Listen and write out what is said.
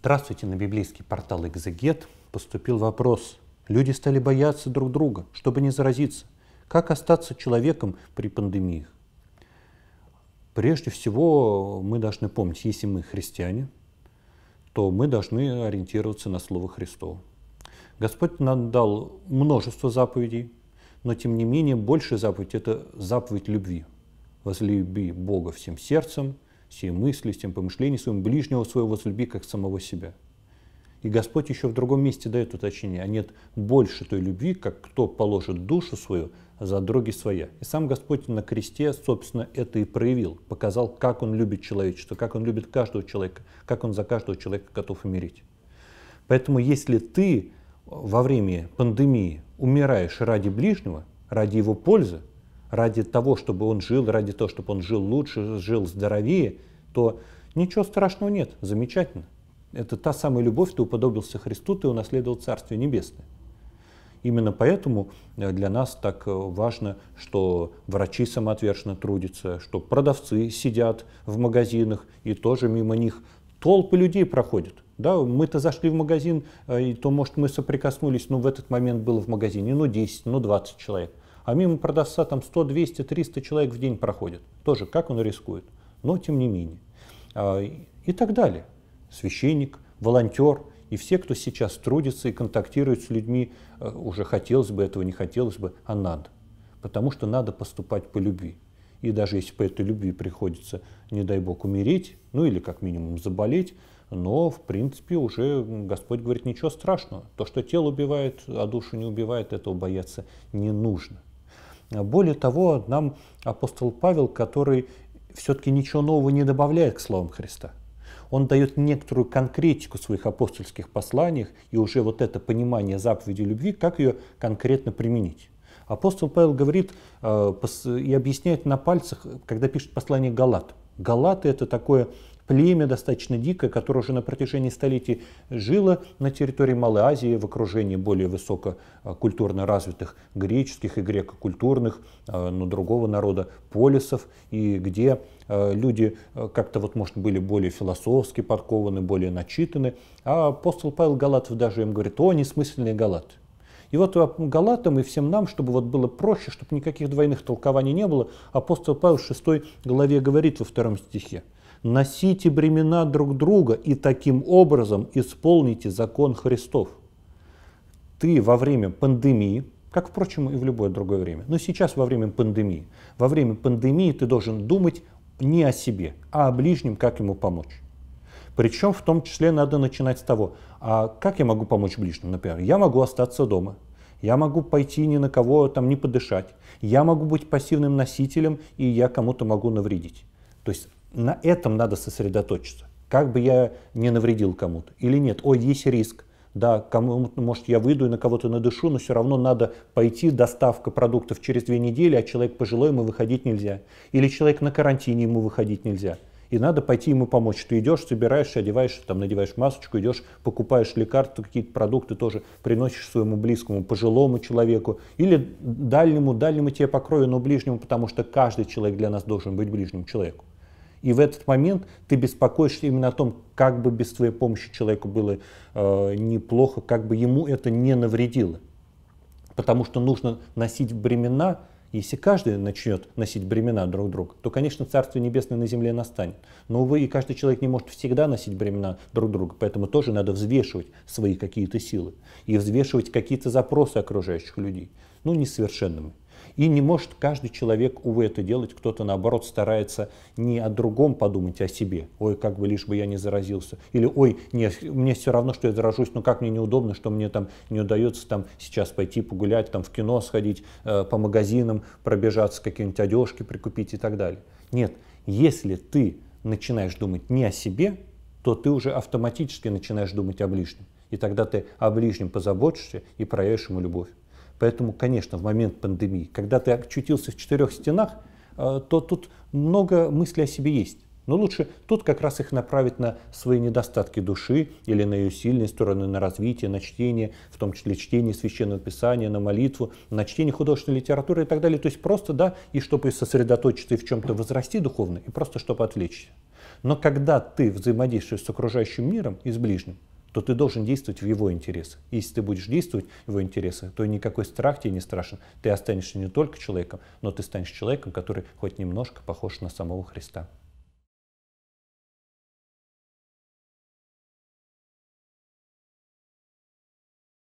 Здравствуйте, на библейский портал «Экзегет» поступил вопрос. Люди стали бояться друг друга, чтобы не заразиться. Как остаться человеком при пандемии? Прежде всего, мы должны помнить, если мы христиане, то мы должны ориентироваться на Слово Христово. Господь нам дал множество заповедей, но тем не менее большая заповедь – это заповедь любви. «Возлюби Бога всем сердцем, все мысли, всем помышления своим ближнего своего возлюби, как самого себя. И Господь еще в другом месте дает уточнение, а нет больше той любви, как кто положит душу свою за други своя. И сам Господь на кресте, собственно, это и проявил, показал, как Он любит человечество, как Он любит каждого человека, как Он за каждого человека готов умереть. Поэтому если ты во время пандемии умираешь ради ближнего, ради его пользы, ради того, чтобы он жил, ради того, чтобы он жил лучше, жил здоровее, то ничего страшного нет, замечательно. Это та самая любовь, ты уподобился Христу, ты унаследовал Царствие Небесное. Именно поэтому э, для нас так э, важно, что врачи самоотверженно трудятся, что продавцы сидят в магазинах и тоже мимо них толпы людей проходят. Да, мы-то зашли в магазин, э, и то, может, мы соприкоснулись, ну, в этот момент было в магазине, ну, 10, ну, 20 человек – а мимо продавца там 100, 200, 300 человек в день проходит. Тоже как он рискует, но тем не менее. А, и так далее. Священник, волонтер и все, кто сейчас трудится и контактирует с людьми, э, уже хотелось бы этого, не хотелось бы, а надо. Потому что надо поступать по любви. И даже если по этой любви приходится, не дай бог, умереть, ну или как минимум заболеть, но, в принципе, уже Господь говорит, ничего страшного. То, что тело убивает, а душу не убивает, этого бояться не нужно. Более того, нам апостол Павел, который все-таки ничего нового не добавляет к словам Христа, он дает некоторую конкретику в своих апостольских посланиях и уже вот это понимание заповеди любви, как ее конкретно применить. Апостол Павел говорит э, и объясняет на пальцах, когда пишет послание Галат. Галаты – это такое племя достаточно дикое, которое уже на протяжении столетий жило на территории Малой Азии в окружении более высококультурно развитых греческих и грекокультурных, э, но другого народа полисов, и где э, люди э, как-то вот, может, были более философски подкованы, более начитаны. А апостол Павел Галатов даже им говорит, о, несмысленный Галат". И вот галатам и всем нам, чтобы вот было проще, чтобы никаких двойных толкований не было, апостол Павел в 6 главе говорит во втором стихе – носите бремена друг друга и таким образом исполните закон Христов. Ты во время пандемии, как, впрочем, и в любое другое время, но сейчас во время пандемии, во время пандемии ты должен думать не о себе, а о ближнем, как ему помочь. Причем в том числе надо начинать с того, а как я могу помочь ближнему? Например, я могу остаться дома, я могу пойти ни на кого там не подышать, я могу быть пассивным носителем, и я кому-то могу навредить. То есть на этом надо сосредоточиться. Как бы я не навредил кому-то или нет. Ой, есть риск. Да, кому, может, я выйду и на кого-то надышу, но все равно надо пойти, доставка продуктов через две недели, а человек пожилой, ему выходить нельзя. Или человек на карантине, ему выходить нельзя. И надо пойти ему помочь. Ты идешь, собираешь, одеваешь, там, надеваешь масочку, идешь, покупаешь лекарства, какие-то продукты тоже приносишь своему близкому, пожилому человеку или дальнему, дальнему тебе по крови, но ближнему, потому что каждый человек для нас должен быть ближним человеку. И в этот момент ты беспокоишься именно о том, как бы без твоей помощи человеку было э, неплохо, как бы ему это не навредило. Потому что нужно носить бремена, если каждый начнет носить бремена друг друга, то, конечно, Царство Небесное на земле настанет. Но, увы, и каждый человек не может всегда носить бремена друг друга, поэтому тоже надо взвешивать свои какие-то силы и взвешивать какие-то запросы окружающих людей, ну, несовершенными. И не может каждый человек, увы, это делать. Кто-то, наоборот, старается не о другом подумать, а о себе. Ой, как бы лишь бы я не заразился. Или, ой, нет, мне все равно, что я заражусь, но как мне неудобно, что мне там не удается там сейчас пойти погулять, там в кино сходить, э, по магазинам пробежаться, какие-нибудь одежки прикупить и так далее. Нет, если ты начинаешь думать не о себе, то ты уже автоматически начинаешь думать о ближнем. И тогда ты о ближнем позаботишься и проявишь ему любовь. Поэтому, конечно, в момент пандемии, когда ты очутился в четырех стенах, э, то тут много мыслей о себе есть. Но лучше тут как раз их направить на свои недостатки души или на ее сильные стороны, на развитие, на чтение, в том числе чтение священного писания, на молитву, на чтение художественной литературы и так далее. То есть просто, да, и чтобы сосредоточиться и в чем-то возрасти духовно, и просто чтобы отвлечься. Но когда ты взаимодействуешь с окружающим миром и с ближним, то ты должен действовать в его интересах. И если ты будешь действовать в его интересах, то никакой страх тебе не страшен. Ты останешься не только человеком, но ты станешь человеком, который хоть немножко похож на самого Христа.